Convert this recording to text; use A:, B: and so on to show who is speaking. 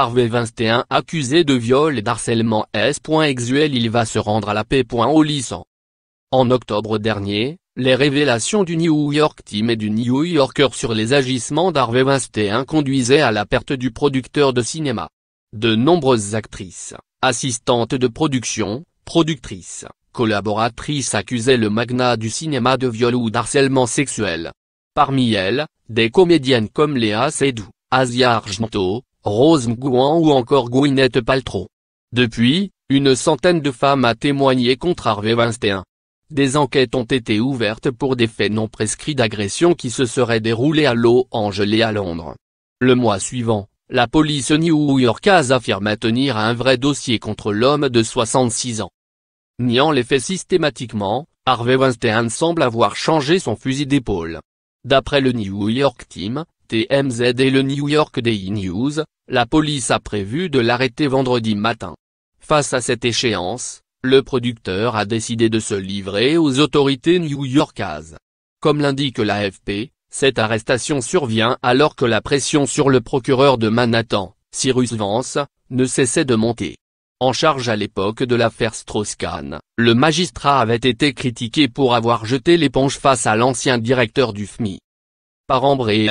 A: Harvey Weinstein
B: accusé de viol et d'harcèlement S.exuel il va se rendre à la paix. au En octobre dernier, les révélations du New York Team et du New Yorker sur les agissements d'Harvey Weinstein conduisaient à la perte du producteur de cinéma. De nombreuses actrices, assistantes de production, productrices, collaboratrices accusaient le magnat du cinéma de viol ou d'harcèlement sexuel. Parmi elles, des comédiennes comme Léa Seydoux, Asia Argento, Rose Mgouan ou encore Gwyneth Paltrow. Depuis, une centaine de femmes a témoigné contre Harvey Weinstein. Des enquêtes ont été ouvertes pour des faits non prescrits d'agression qui se seraient déroulés à Los Angeles et à Londres. Le mois suivant, la police new-yorkaise affirmé tenir un vrai dossier contre l'homme de 66 ans. Niant les faits systématiquement, Harvey Weinstein semble avoir changé son fusil d'épaule. D'après le New York Team, TMZ et le New York Daily News, la police a prévu de l'arrêter vendredi matin. Face à cette échéance, le producteur a décidé de se livrer aux autorités new-yorkaises. Comme l'indique l'AFP, cette arrestation survient alors que la pression sur le procureur de Manhattan, Cyrus Vance, ne cessait de monter. En charge à l'époque de l'affaire Strauss-Kahn, le magistrat avait été critiqué pour avoir jeté l'éponge face à l'ancien directeur du FMI. Par
A: et